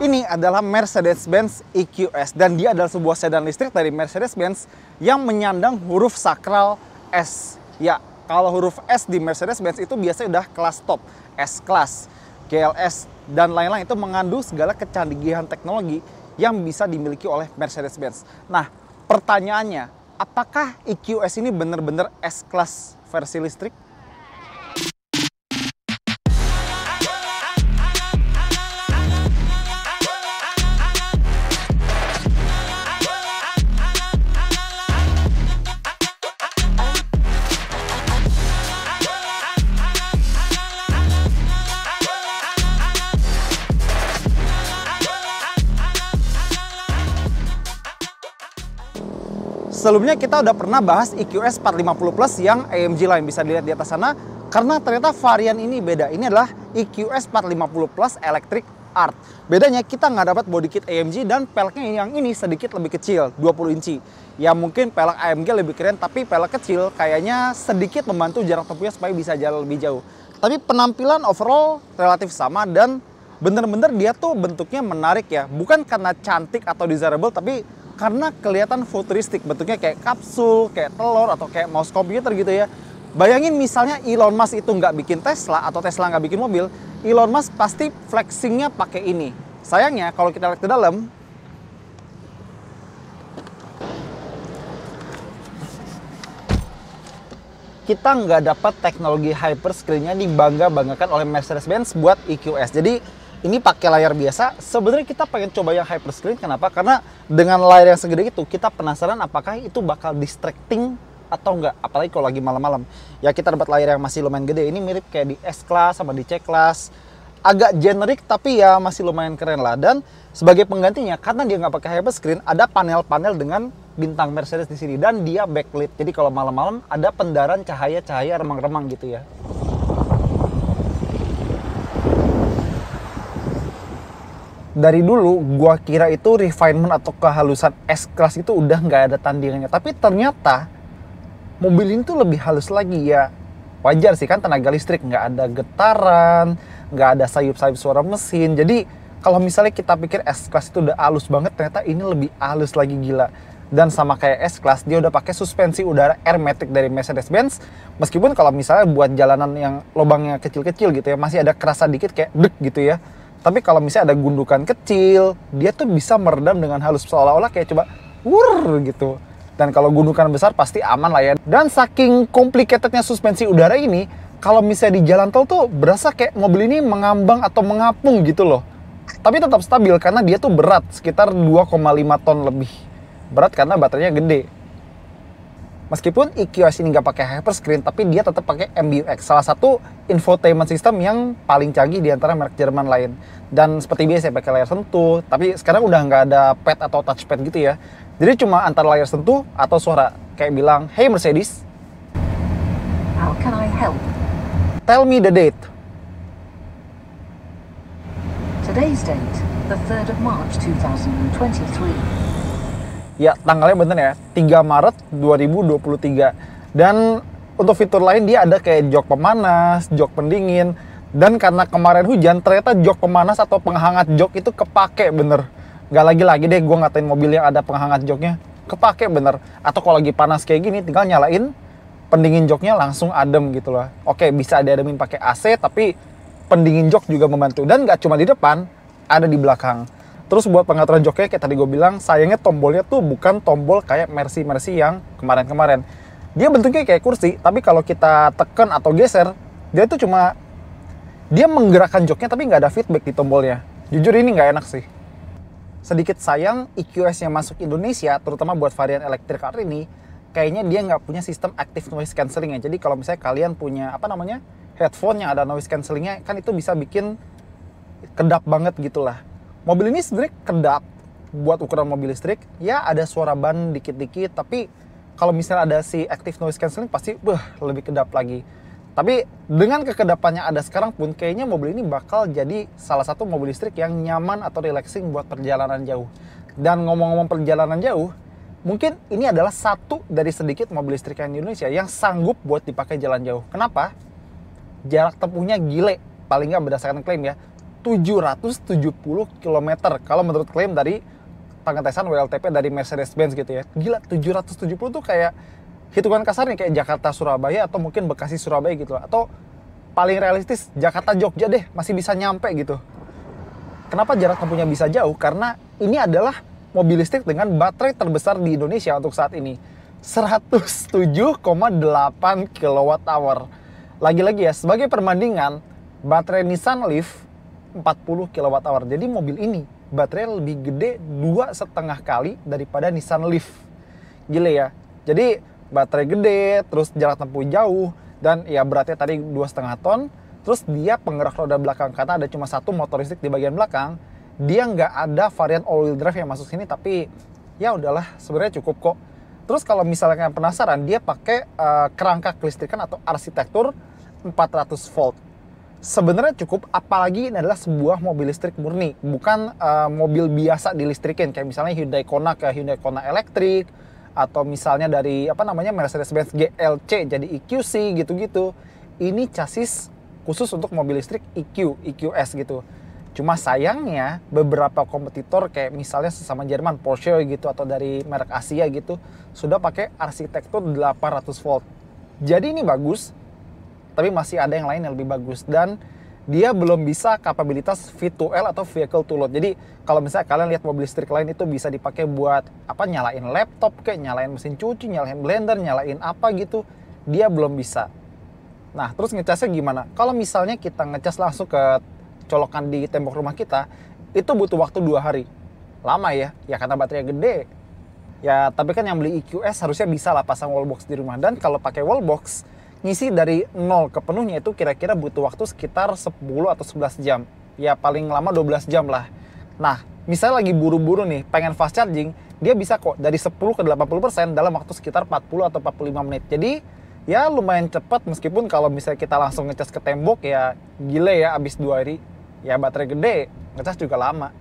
Ini adalah Mercedes-Benz EQS dan dia adalah sebuah sedan listrik dari Mercedes-Benz yang menyandang huruf sakral S. Ya, kalau huruf S di Mercedes-Benz itu biasanya udah kelas top, S-Class, GLS, dan lain-lain itu mengandung segala kecanggihan teknologi yang bisa dimiliki oleh Mercedes-Benz. Nah, pertanyaannya, apakah EQS ini benar-benar S-Class versi listrik? Sebelumnya kita udah pernah bahas EQS 450 Plus yang AMG lain bisa dilihat di atas sana karena ternyata varian ini beda. Ini adalah EQS 450 Plus Electric Art. Bedanya kita nggak dapat body kit AMG dan peleknya yang ini sedikit lebih kecil, 20 inci. Ya mungkin pelek AMG lebih keren tapi pelek kecil kayaknya sedikit membantu jarak tempuhnya supaya bisa jalan lebih jauh. Tapi penampilan overall relatif sama dan bener-bener dia tuh bentuknya menarik ya. Bukan karena cantik atau desirable tapi karena kelihatan futuristik bentuknya kayak kapsul, kayak telur atau kayak mouse computer gitu ya. Bayangin misalnya Elon Musk itu nggak bikin Tesla atau Tesla nggak bikin mobil, Elon Musk pasti flexingnya pakai ini. Sayangnya kalau kita lihat ke dalam, kita nggak dapat teknologi hyperscreen nya dibangga-banggakan oleh Mercedes-Benz buat EQS. Jadi ini pakai layar biasa. Sebenarnya kita pengen coba yang hyperscreen. kenapa? Karena dengan layar yang segede itu kita penasaran apakah itu bakal distracting atau enggak apalagi kalau lagi malam-malam ya kita dapat layar yang masih lumayan gede ini mirip kayak di S class sama di C class agak generik tapi ya masih lumayan keren lah dan sebagai penggantinya karena dia nggak pakai hyperscreen ada panel-panel dengan bintang Mercedes di sini dan dia backlit jadi kalau malam-malam ada pendaran cahaya-cahaya remang-remang gitu ya dari dulu gua kira itu refinement atau kehalusan S class itu udah nggak ada tandingannya tapi ternyata mobil ini tuh lebih halus lagi ya wajar sih kan tenaga listrik nggak ada getaran nggak ada sayup-sayup suara mesin jadi kalau misalnya kita pikir S class itu udah halus banget ternyata ini lebih halus lagi gila dan sama kayak S class dia udah pakai suspensi udara airmatic dari Mercedes Benz meskipun kalau misalnya buat jalanan yang lubangnya kecil-kecil gitu ya masih ada kerasa dikit kayak dek gitu ya tapi kalau misalnya ada gundukan kecil, dia tuh bisa meredam dengan halus seolah-olah kayak coba wur gitu. Dan kalau gundukan besar pasti aman lah ya. Dan saking complicatednya suspensi udara ini, kalau misalnya di jalan tol tuh berasa kayak mobil ini mengambang atau mengapung gitu loh. Tapi tetap stabil karena dia tuh berat, sekitar 2,5 ton lebih. Berat karena baterainya gede. Meskipun EQS ini nggak pakai hyperscreen, tapi dia tetap pakai MBUX, salah satu infotainment system yang paling canggih di antara merek Jerman lain. Dan seperti biasa pakai layar sentuh, tapi sekarang udah nggak ada pad atau touchpad gitu ya. Jadi cuma antara layar sentuh atau suara, kayak bilang, Hey Mercedes. How can I help? Tell me the date. Today's date, the 3rd of March 2023. Ya, tanggalnya bener ya, 3 Maret 2023. Dan untuk fitur lain dia ada kayak jok pemanas, jok pendingin, dan karena kemarin hujan ternyata jok pemanas atau penghangat jok itu kepake bener. Gak lagi-lagi deh gue ngatain mobil yang ada penghangat joknya, kepake bener. Atau kalau lagi panas kayak gini tinggal nyalain pendingin joknya langsung adem gitu loh. Oke, bisa diademin pakai AC tapi pendingin jok juga membantu. Dan gak cuma di depan, ada di belakang Terus buat pengaturan joknya kayak tadi gue bilang, sayangnya tombolnya tuh bukan tombol kayak Mercy-Mercy yang kemarin-kemarin. Dia bentuknya kayak kursi, tapi kalau kita tekan atau geser, dia tuh cuma dia menggerakkan joknya tapi nggak ada feedback di tombolnya. Jujur ini nggak enak sih. Sedikit sayang EQS yang masuk Indonesia, terutama buat varian elektrik hari ini, kayaknya dia nggak punya sistem active noise cancelling ya. Jadi kalau misalnya kalian punya apa namanya headphone yang ada noise cancellingnya, kan itu bisa bikin kedap banget gitulah Mobil ini sebenarnya kedap buat ukuran mobil listrik. Ya ada suara ban dikit-dikit, tapi kalau misalnya ada si active noise cancelling pasti beuh, lebih kedap lagi. Tapi dengan kekedapannya ada sekarang pun kayaknya mobil ini bakal jadi salah satu mobil listrik yang nyaman atau relaxing buat perjalanan jauh. Dan ngomong-ngomong perjalanan jauh, mungkin ini adalah satu dari sedikit mobil listrik yang di Indonesia yang sanggup buat dipakai jalan jauh. Kenapa? Jarak tempuhnya gile, paling nggak berdasarkan klaim ya. 770 km kalau menurut klaim dari pengetesan WLTP dari Mercedes-Benz gitu ya. Gila 770 tuh kayak hitungan kasarnya kayak Jakarta Surabaya atau mungkin Bekasi Surabaya gitu loh. atau paling realistis Jakarta Jogja deh masih bisa nyampe gitu. Kenapa jarak tempuhnya bisa jauh? Karena ini adalah mobil listrik dengan baterai terbesar di Indonesia untuk saat ini. 107,8 kWh. Lagi-lagi ya, sebagai perbandingan, baterai Nissan Leaf 40 kWh. Jadi mobil ini baterai lebih gede dua setengah kali daripada Nissan Leaf. Gile ya. Jadi baterai gede, terus jarak tempuh jauh, dan ya beratnya tadi dua setengah ton. Terus dia penggerak roda belakang karena ada cuma satu motor listrik di bagian belakang. Dia nggak ada varian all wheel drive yang masuk sini, tapi ya udahlah sebenarnya cukup kok. Terus kalau misalnya penasaran, dia pakai uh, kerangka kelistrikan atau arsitektur 400 volt sebenarnya cukup apalagi ini adalah sebuah mobil listrik murni bukan uh, mobil biasa dilistrikin kayak misalnya Hyundai Kona ke Hyundai Kona elektrik atau misalnya dari apa namanya Mercedes-Benz GLC jadi EQC gitu-gitu ini chassis khusus untuk mobil listrik EQ EQS gitu cuma sayangnya beberapa kompetitor kayak misalnya sesama Jerman Porsche gitu atau dari merek Asia gitu sudah pakai arsitektur 800 volt jadi ini bagus tapi masih ada yang lain yang lebih bagus dan dia belum bisa kapabilitas V2L atau vehicle to load. Jadi kalau misalnya kalian lihat mobil listrik lain itu bisa dipakai buat apa nyalain laptop kayak nyalain mesin cuci, nyalain blender, nyalain apa gitu, dia belum bisa. Nah, terus ngecasnya gimana? Kalau misalnya kita ngecas langsung ke colokan di tembok rumah kita, itu butuh waktu dua hari. Lama ya, ya karena baterainya gede. Ya, tapi kan yang beli EQS harusnya bisa lah pasang wallbox di rumah. Dan kalau pakai wallbox, ngisi dari nol ke penuhnya itu kira-kira butuh waktu sekitar 10 atau 11 jam. Ya paling lama 12 jam lah. Nah, misalnya lagi buru-buru nih, pengen fast charging, dia bisa kok dari 10 ke 80% dalam waktu sekitar 40 atau 45 menit. Jadi, ya lumayan cepat meskipun kalau misalnya kita langsung ngecas ke tembok ya gile ya abis dua hari. Ya baterai gede, ngecas juga lama.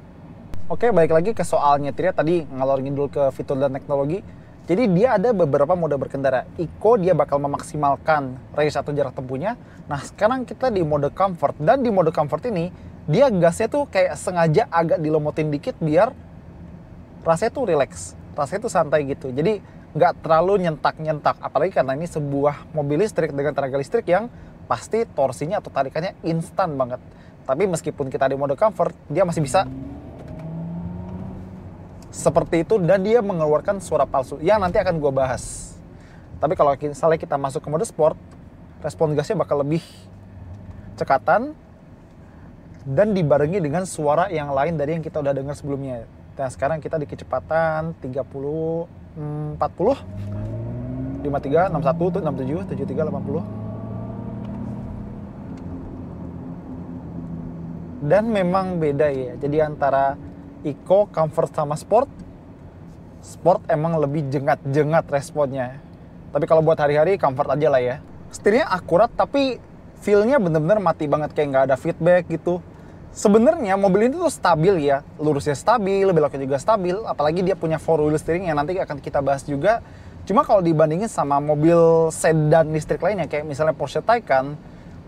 Oke, balik lagi ke soalnya, Tria tadi ngalor ngidul ke fitur dan teknologi. Jadi dia ada beberapa mode berkendara. Eco dia bakal memaksimalkan range atau jarak tempuhnya. Nah sekarang kita di mode comfort dan di mode comfort ini dia gasnya tuh kayak sengaja agak dilomotin dikit biar rasanya tuh relax, rasanya tuh santai gitu. Jadi nggak terlalu nyentak-nyentak. Apalagi karena ini sebuah mobil listrik dengan tenaga listrik yang pasti torsinya atau tarikannya instan banget. Tapi meskipun kita di mode comfort, dia masih bisa seperti itu dan dia mengeluarkan suara palsu yang nanti akan gue bahas. Tapi kalau misalnya kita masuk ke mode sport, respon gasnya bakal lebih cekatan dan dibarengi dengan suara yang lain dari yang kita udah dengar sebelumnya. Nah sekarang kita di kecepatan 30, 40, 53, 61, 67, 73, 80. Dan memang beda ya, jadi antara Eco, Comfort sama Sport, Sport emang lebih jengat-jengat responnya. Tapi kalau buat hari-hari, Comfort aja lah ya. Setirnya akurat, tapi feel-nya bener-bener mati banget, kayak nggak ada feedback gitu. Sebenarnya mobil ini tuh stabil ya, lurusnya stabil, beloknya juga stabil, apalagi dia punya four wheel steering yang nanti akan kita bahas juga. Cuma kalau dibandingin sama mobil sedan listrik lainnya, kayak misalnya Porsche Taycan,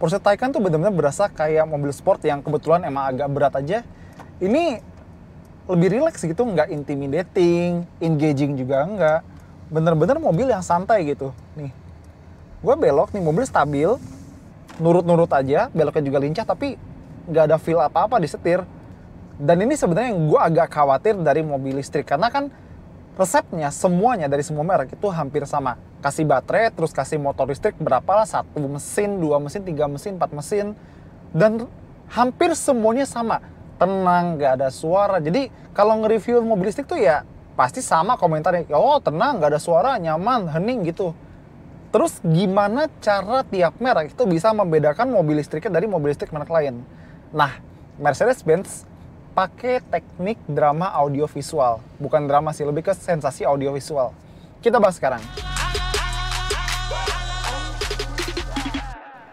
Porsche Taycan tuh bener-bener berasa kayak mobil sport yang kebetulan emang agak berat aja. Ini lebih rileks gitu, nggak intimidating, engaging juga nggak. Bener-bener mobil yang santai gitu. Nih, gue belok nih mobil stabil, nurut-nurut aja, beloknya juga lincah, tapi nggak ada feel apa-apa di setir. Dan ini sebenarnya yang gue agak khawatir dari mobil listrik karena kan resepnya semuanya dari semua merek itu hampir sama. Kasih baterai, terus kasih motor listrik berapa lah satu mesin, dua mesin, tiga mesin, empat mesin, dan hampir semuanya sama tenang, nggak ada suara. Jadi kalau nge-review mobil listrik tuh ya pasti sama komentarnya. Oh tenang, nggak ada suara, nyaman, hening gitu. Terus gimana cara tiap merek itu bisa membedakan mobil listriknya dari mobil listrik merek lain? Nah, Mercedes-Benz pakai teknik drama audiovisual. Bukan drama sih, lebih ke sensasi audiovisual. Kita bahas sekarang.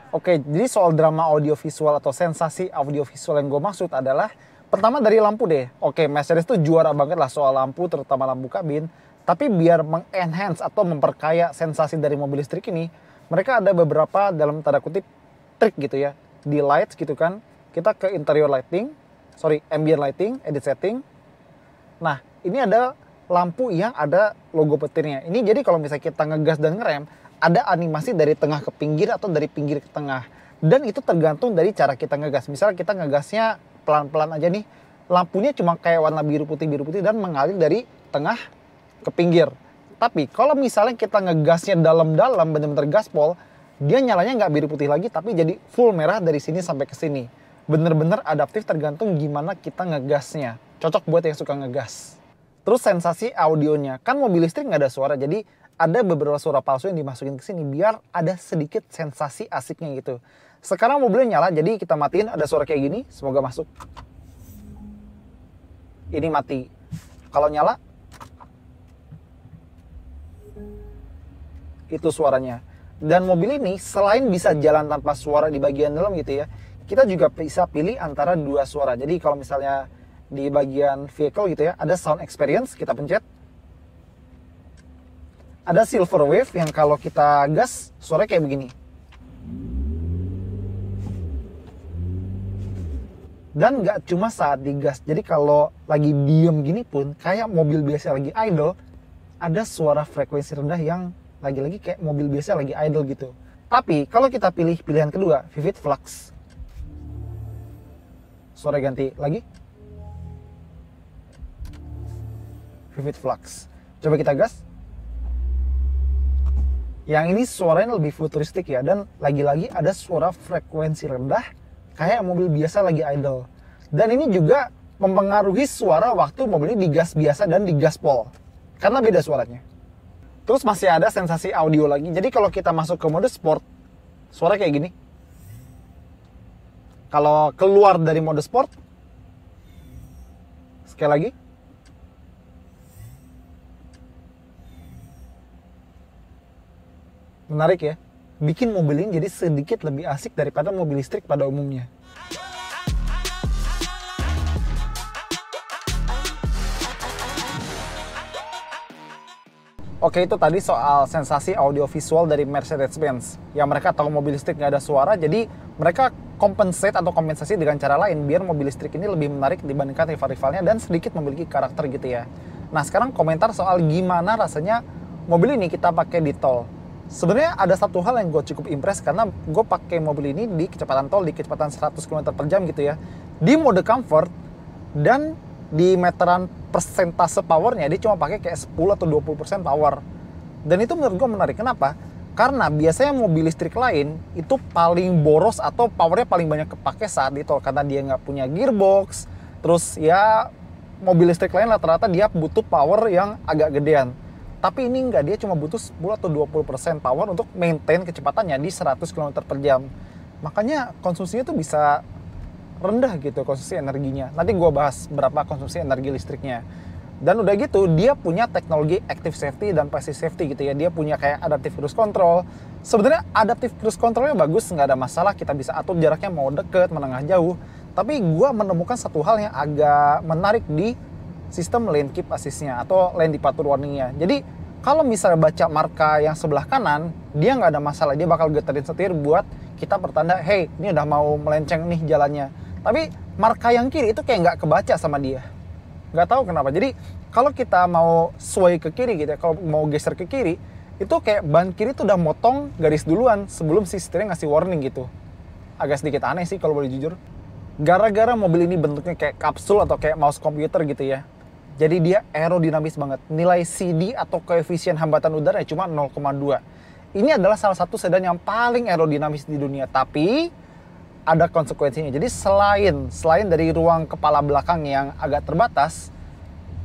Oke, jadi soal drama audiovisual atau sensasi audiovisual yang gue maksud adalah pertama dari lampu deh. Oke, Mercedes itu juara banget lah soal lampu, terutama lampu kabin. Tapi biar mengenhance atau memperkaya sensasi dari mobil listrik ini, mereka ada beberapa dalam tanda kutip trik gitu ya. Di lights gitu kan, kita ke interior lighting, sorry, ambient lighting, edit setting. Nah, ini ada lampu yang ada logo petirnya. Ini jadi kalau misalnya kita ngegas dan ngerem, ada animasi dari tengah ke pinggir atau dari pinggir ke tengah. Dan itu tergantung dari cara kita ngegas. Misalnya kita ngegasnya pelan-pelan aja nih, lampunya cuma kayak warna biru putih biru putih dan mengalir dari tengah ke pinggir. Tapi kalau misalnya kita ngegasnya dalam-dalam benar-benar gaspol, dia nyalanya nggak biru putih lagi tapi jadi full merah dari sini sampai ke sini. Bener-bener adaptif tergantung gimana kita ngegasnya. Cocok buat yang suka ngegas. Terus sensasi audionya, kan mobil listrik nggak ada suara, jadi ada beberapa suara palsu yang dimasukin ke sini biar ada sedikit sensasi asiknya gitu. Sekarang mobilnya nyala, jadi kita matiin ada suara kayak gini, semoga masuk. Ini mati. Kalau nyala, itu suaranya. Dan mobil ini selain bisa jalan tanpa suara di bagian dalam gitu ya, kita juga bisa pilih antara dua suara. Jadi kalau misalnya di bagian vehicle gitu ya, ada sound experience, kita pencet, ada silver wave yang kalau kita gas suara kayak begini. Dan nggak cuma saat digas, jadi kalau lagi diem gini pun kayak mobil biasa lagi idle, ada suara frekuensi rendah yang lagi-lagi kayak mobil biasa lagi idle gitu. Tapi kalau kita pilih pilihan kedua, Vivid Flux. Suara ganti lagi. Vivid Flux. Coba kita gas. Yang ini suaranya lebih futuristik ya dan lagi-lagi ada suara frekuensi rendah kayak mobil biasa lagi idle. Dan ini juga mempengaruhi suara waktu mobilnya digas biasa dan digas pol karena beda suaranya. Terus masih ada sensasi audio lagi. Jadi kalau kita masuk ke mode sport, suara kayak gini. Kalau keluar dari mode sport, sekali lagi, Menarik ya, bikin mobil ini jadi sedikit lebih asik daripada mobil listrik pada umumnya. Oke itu tadi soal sensasi audiovisual dari Mercedes-Benz. yang mereka tahu mobil listrik nggak ada suara, jadi mereka compensate atau kompensasi dengan cara lain biar mobil listrik ini lebih menarik dibandingkan rival-rivalnya dan sedikit memiliki karakter gitu ya. Nah sekarang komentar soal gimana rasanya mobil ini kita pakai di tol sebenarnya ada satu hal yang gue cukup impress karena gue pakai mobil ini di kecepatan tol di kecepatan 100 km per jam gitu ya di mode comfort dan di meteran persentase powernya dia cuma pakai kayak 10 atau 20% power dan itu menurut gue menarik kenapa karena biasanya mobil listrik lain itu paling boros atau powernya paling banyak kepake saat di tol karena dia nggak punya gearbox terus ya mobil listrik lain rata-rata dia butuh power yang agak gedean tapi ini enggak, dia cuma butuh 10 atau 20% power untuk maintain kecepatannya di 100 km per jam. Makanya konsumsinya tuh bisa rendah gitu konsumsi energinya. Nanti gue bahas berapa konsumsi energi listriknya. Dan udah gitu, dia punya teknologi active safety dan passive safety gitu ya. Dia punya kayak adaptive cruise control. Sebenarnya adaptive cruise controlnya bagus, nggak ada masalah. Kita bisa atur jaraknya mau deket, menengah, jauh. Tapi gue menemukan satu hal yang agak menarik di sistem lane keep assistnya atau lane departure warningnya. Jadi kalau misalnya baca marka yang sebelah kanan, dia nggak ada masalah, dia bakal getarin setir buat kita pertanda, hey ini udah mau melenceng nih jalannya. Tapi marka yang kiri itu kayak nggak kebaca sama dia. Nggak tahu kenapa. Jadi kalau kita mau sway ke kiri gitu ya, kalau mau geser ke kiri, itu kayak ban kiri tuh udah motong garis duluan sebelum si setirnya ngasih warning gitu. Agak sedikit aneh sih kalau boleh jujur. Gara-gara mobil ini bentuknya kayak kapsul atau kayak mouse komputer gitu ya, jadi dia aerodinamis banget. Nilai CD atau koefisien hambatan udara cuma 0,2. Ini adalah salah satu sedan yang paling aerodinamis di dunia, tapi ada konsekuensinya. Jadi selain selain dari ruang kepala belakang yang agak terbatas,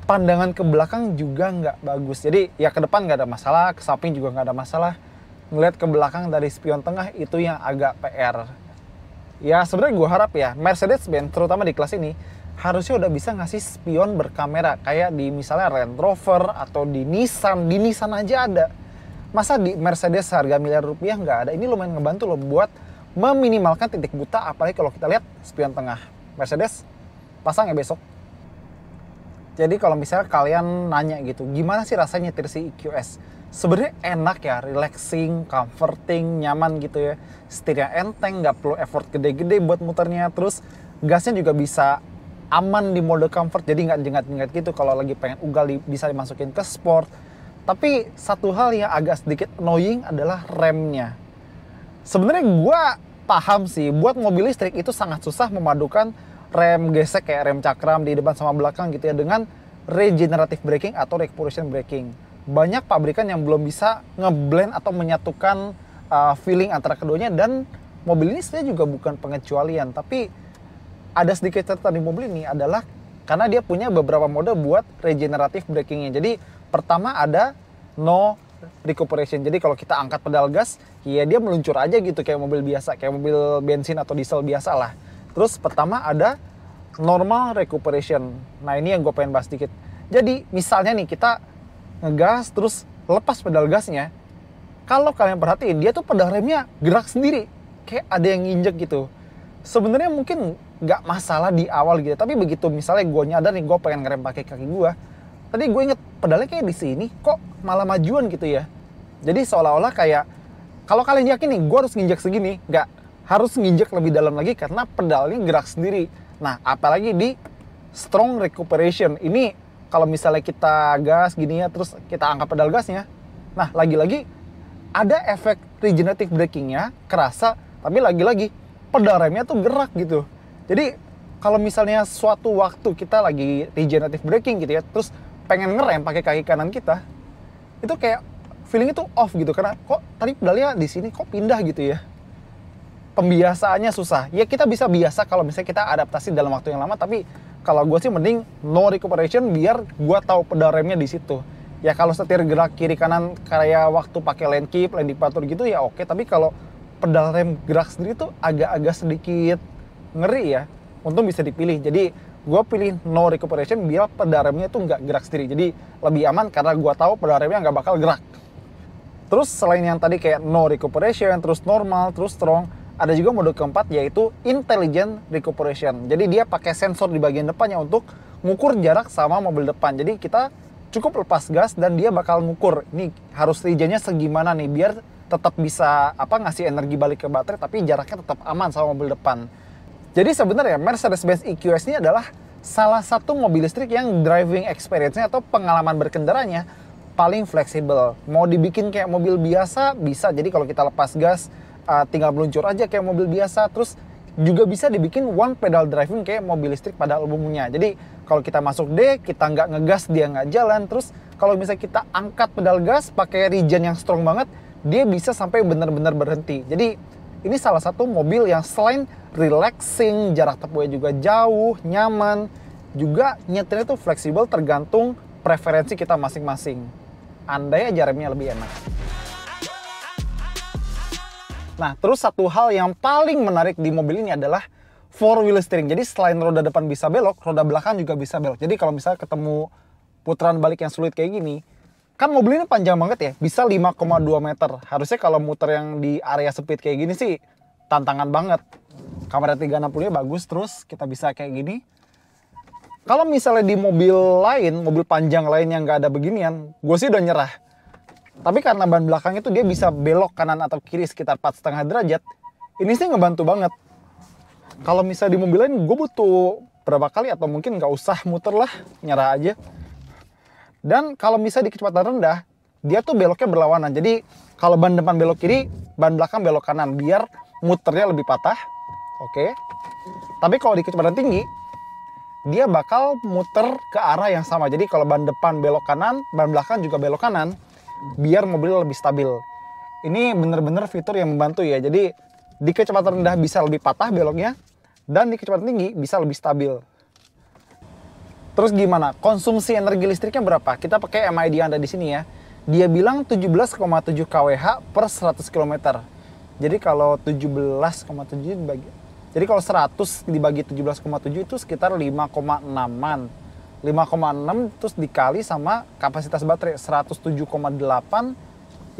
pandangan ke belakang juga nggak bagus. Jadi ya ke depan nggak ada masalah, ke samping juga nggak ada masalah. Ngeliat ke belakang dari spion tengah itu yang agak PR. Ya sebenarnya gue harap ya Mercedes-Benz terutama di kelas ini harusnya udah bisa ngasih spion berkamera kayak di misalnya Range Rover atau di Nissan di Nissan aja ada masa di Mercedes harga miliar rupiah nggak ada ini lumayan ngebantu loh buat meminimalkan titik buta apalagi kalau kita lihat spion tengah Mercedes pasang ya besok jadi kalau misalnya kalian nanya gitu gimana sih rasanya nyetir si EQS sebenarnya enak ya relaxing comforting nyaman gitu ya setirnya enteng nggak perlu effort gede-gede buat muternya terus gasnya juga bisa aman di mode comfort jadi nggak jengat-jengat gitu kalau lagi pengen ugal di, bisa dimasukin ke sport tapi satu hal yang agak sedikit annoying adalah remnya sebenarnya gue paham sih buat mobil listrik itu sangat susah memadukan rem gesek kayak rem cakram di depan sama belakang gitu ya dengan regenerative braking atau recuperation braking banyak pabrikan yang belum bisa ngeblend atau menyatukan uh, feeling antara keduanya dan mobil ini sebenarnya juga bukan pengecualian tapi ada sedikit catatan di mobil ini adalah karena dia punya beberapa mode buat regenerative brakingnya. Jadi pertama ada no recuperation. Jadi kalau kita angkat pedal gas, ya dia meluncur aja gitu kayak mobil biasa, kayak mobil bensin atau diesel biasa lah. Terus pertama ada normal recuperation. Nah ini yang gue pengen bahas sedikit. Jadi misalnya nih kita ngegas terus lepas pedal gasnya. Kalau kalian perhatiin dia tuh pedal remnya gerak sendiri. Kayak ada yang injek gitu. Sebenarnya mungkin nggak masalah di awal gitu ya. tapi begitu misalnya gue nyadar nih gue pengen ngerem pakai kaki gue tadi gue inget pedalnya kayak di sini kok malah majuan gitu ya jadi seolah-olah kayak kalau kalian yakin nih gue harus nginjak segini nggak harus nginjak lebih dalam lagi karena pedalnya gerak sendiri nah apalagi di strong recuperation ini kalau misalnya kita gas gini ya terus kita angkat pedal gasnya nah lagi-lagi ada efek regenerative breakingnya kerasa tapi lagi-lagi pedal remnya tuh gerak gitu jadi kalau misalnya suatu waktu kita lagi regenerative braking gitu ya, terus pengen ngerem pakai kaki kanan kita, itu kayak feeling itu off gitu karena kok tadi pedalnya di sini kok pindah gitu ya. Pembiasaannya susah. Ya kita bisa biasa kalau misalnya kita adaptasi dalam waktu yang lama, tapi kalau gue sih mending no recuperation biar gue tahu pedal remnya di situ. Ya kalau setir gerak kiri kanan kayak waktu pakai land keep, landing pattern gitu ya oke, tapi kalau pedal rem gerak sendiri tuh agak-agak sedikit ngeri ya untung bisa dipilih jadi gue pilih no recuperation biar pedal remnya tuh nggak gerak sendiri jadi lebih aman karena gue tahu pedal remnya nggak bakal gerak terus selain yang tadi kayak no recuperation terus normal terus strong ada juga mode keempat yaitu intelligent recuperation. Jadi dia pakai sensor di bagian depannya untuk ngukur jarak sama mobil depan. Jadi kita cukup lepas gas dan dia bakal ngukur. Ini harus rejanya segimana nih biar tetap bisa apa ngasih energi balik ke baterai tapi jaraknya tetap aman sama mobil depan. Jadi sebenarnya Mercedes-Benz EQS ini adalah salah satu mobil listrik yang driving experience-nya atau pengalaman berkendaranya paling fleksibel. Mau dibikin kayak mobil biasa bisa. Jadi kalau kita lepas gas uh, tinggal meluncur aja kayak mobil biasa. Terus juga bisa dibikin one pedal driving kayak mobil listrik pada umumnya. Jadi kalau kita masuk D, kita nggak ngegas, dia nggak jalan. Terus kalau misalnya kita angkat pedal gas pakai regen yang strong banget, dia bisa sampai benar-benar berhenti. Jadi ini salah satu mobil yang selain relaxing, jarak tempuhnya juga jauh, nyaman, juga nyetirnya tuh fleksibel tergantung preferensi kita masing-masing. Andai aja remnya lebih enak. Nah, terus satu hal yang paling menarik di mobil ini adalah four wheel steering. Jadi selain roda depan bisa belok, roda belakang juga bisa belok. Jadi kalau misalnya ketemu putaran balik yang sulit kayak gini, kan mobil ini panjang banget ya, bisa 5,2 meter. Harusnya kalau muter yang di area speed kayak gini sih tantangan banget. Kamera 360-nya bagus terus kita bisa kayak gini. Kalau misalnya di mobil lain, mobil panjang lain yang nggak ada beginian, gue sih udah nyerah. Tapi karena ban belakang itu dia bisa belok kanan atau kiri sekitar 4,5 derajat, ini sih ngebantu banget. Kalau misalnya di mobil lain, gue butuh berapa kali atau mungkin nggak usah muter lah, nyerah aja. Dan kalau misalnya di kecepatan rendah, dia tuh beloknya berlawanan. Jadi kalau ban depan belok kiri, ban belakang belok kanan biar muternya lebih patah. Oke. Okay. Tapi kalau di kecepatan tinggi, dia bakal muter ke arah yang sama. Jadi kalau ban depan belok kanan, ban belakang juga belok kanan biar mobil lebih stabil. Ini bener-bener fitur yang membantu ya. Jadi di kecepatan rendah bisa lebih patah beloknya dan di kecepatan tinggi bisa lebih stabil. Terus gimana? Konsumsi energi listriknya berapa? Kita pakai MID yang ada di sini ya. Dia bilang 17,7 kWh per 100 km. Jadi kalau 17,7 dibagi Jadi kalau 100 dibagi 17,7 itu sekitar 5,6-an. 5,6 terus dikali sama kapasitas baterai 107,8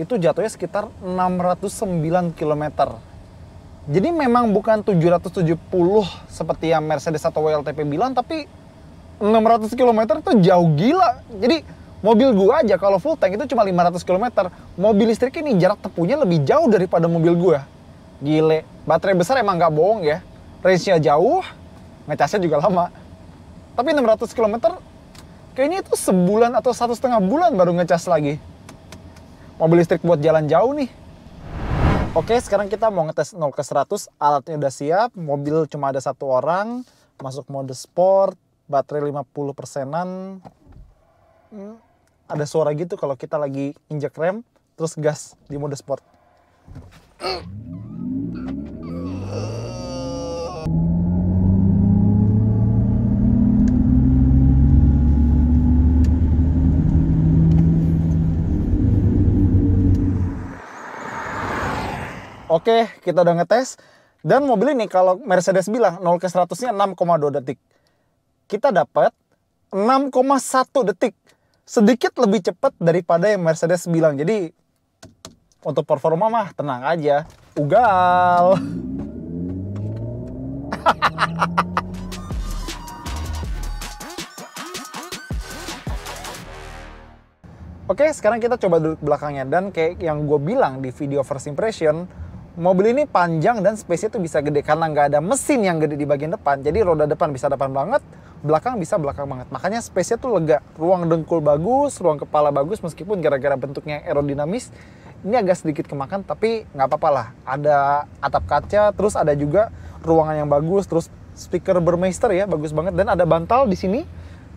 itu jatuhnya sekitar 609 km. Jadi memang bukan 770 seperti yang Mercedes atau WLTP bilang tapi 600 km itu jauh gila. Jadi mobil gua aja kalau full tank itu cuma 500 km. Mobil listrik ini jarak tepunya lebih jauh daripada mobil gua. Gile, baterai besar emang nggak bohong ya. Range-nya jauh, ngecasnya juga lama. Tapi 600 km kayaknya itu sebulan atau satu setengah bulan baru ngecas lagi. Mobil listrik buat jalan jauh nih. Oke, sekarang kita mau ngetes 0 ke 100. Alatnya udah siap, mobil cuma ada satu orang, masuk mode sport, baterai 50 persenan hmm, ada suara gitu kalau kita lagi injek rem terus gas di mode sport Oke, kita udah ngetes. Dan mobil ini kalau Mercedes bilang 0 ke 100-nya 6,2 detik kita dapat 6,1 detik. Sedikit lebih cepat daripada yang Mercedes bilang. Jadi untuk performa mah tenang aja. Ugal. Oke, sekarang kita coba duduk belakangnya. Dan kayak yang gue bilang di video first impression, mobil ini panjang dan space-nya tuh bisa gede. Karena nggak ada mesin yang gede di bagian depan, jadi roda depan bisa depan banget, belakang bisa belakang banget. Makanya space-nya tuh lega. Ruang dengkul bagus, ruang kepala bagus meskipun gara-gara bentuknya aerodinamis ini agak sedikit kemakan tapi nggak apa-apa lah. Ada atap kaca, terus ada juga ruangan yang bagus, terus speaker bermeister ya, bagus banget dan ada bantal di sini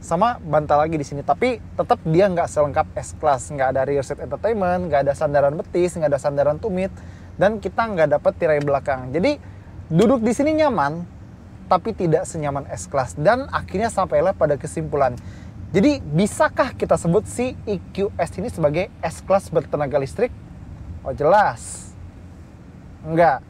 sama bantal lagi di sini tapi tetap dia nggak selengkap S class nggak ada rear seat entertainment nggak ada sandaran betis nggak ada sandaran tumit dan kita nggak dapat tirai belakang jadi duduk di sini nyaman tapi tidak senyaman S-Class. Dan akhirnya sampailah pada kesimpulan. Jadi, bisakah kita sebut si EQS ini sebagai S-Class bertenaga listrik? Oh, jelas. Enggak.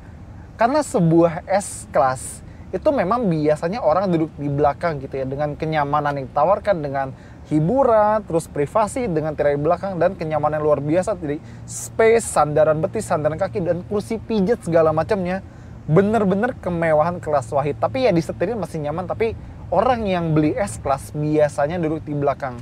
Karena sebuah S-Class itu memang biasanya orang duduk di belakang gitu ya dengan kenyamanan yang ditawarkan dengan hiburan, terus privasi dengan tirai belakang dan kenyamanan luar biasa jadi space, sandaran betis, sandaran kaki dan kursi pijat segala macamnya bener-bener kemewahan kelas wahid tapi ya disetirin masih nyaman tapi orang yang beli S kelas biasanya duduk di belakang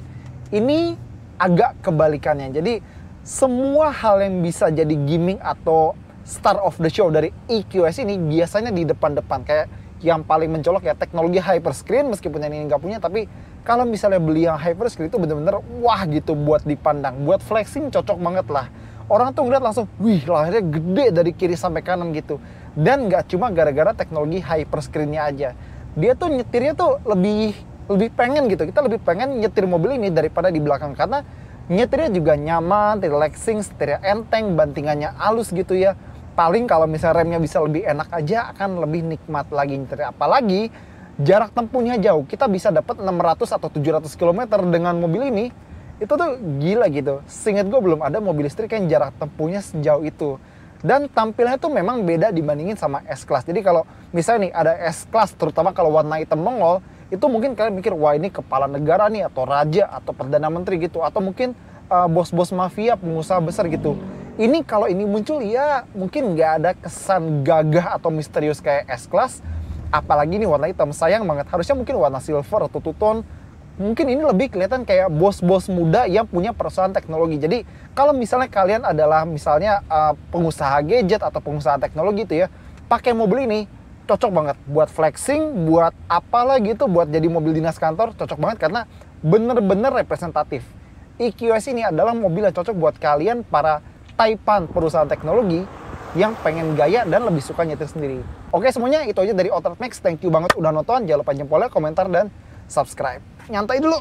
ini agak kebalikannya jadi semua hal yang bisa jadi gimmick atau star of the show dari EQS ini biasanya di depan-depan kayak yang paling mencolok ya teknologi hyperscreen meskipun yang ini nggak punya tapi kalau misalnya beli yang hyperscreen itu bener-bener wah gitu buat dipandang buat flexing cocok banget lah orang tuh ngeliat langsung wih lahirnya gede dari kiri sampai kanan gitu dan nggak cuma gara-gara teknologi hyper screennya aja dia tuh nyetirnya tuh lebih lebih pengen gitu kita lebih pengen nyetir mobil ini daripada di belakang karena nyetirnya juga nyaman relaxing setirnya enteng bantingannya halus gitu ya paling kalau misalnya remnya bisa lebih enak aja akan lebih nikmat lagi nyetir apalagi jarak tempuhnya jauh kita bisa dapat 600 atau 700 km dengan mobil ini itu tuh gila gitu. seinget gue belum ada mobil listrik yang jarak tempuhnya sejauh itu dan tampilnya tuh memang beda dibandingin sama S class. Jadi kalau misalnya nih ada S class terutama kalau warna hitam Mongol, itu mungkin kalian mikir wah ini kepala negara nih atau raja atau perdana menteri gitu atau mungkin eh, bos-bos uh, mafia pengusaha besar gitu. Ini kalau ini muncul ya mungkin nggak ada kesan gagah atau misterius kayak S class apalagi ini warna hitam sayang banget harusnya mungkin warna silver atau two mungkin ini lebih kelihatan kayak bos-bos muda yang punya perusahaan teknologi. Jadi kalau misalnya kalian adalah misalnya uh, pengusaha gadget atau pengusaha teknologi itu ya, pakai mobil ini cocok banget buat flexing, buat apalah gitu, buat jadi mobil dinas kantor cocok banget karena bener-bener representatif. EQS ini adalah mobil yang cocok buat kalian para taipan perusahaan teknologi yang pengen gaya dan lebih suka nyetir sendiri. Oke semuanya itu aja dari Outer Max. Thank you banget udah nonton. Jangan lupa jempolnya, komentar, dan subscribe nyantai dulu